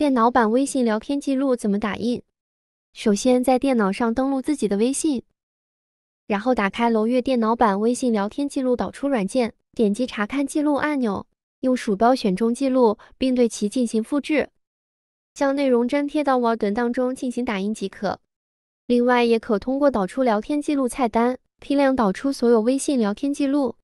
电脑版微信聊天记录怎么打印？首先在电脑上登录自己的微信，然后打开楼月电脑版微信聊天记录导出软件，点击查看记录按钮，用鼠标选中记录并对其进行复制，将内容粘贴到 Word 当中进行打印即可。另外，也可通过导出聊天记录菜单，批量导出所有微信聊天记录。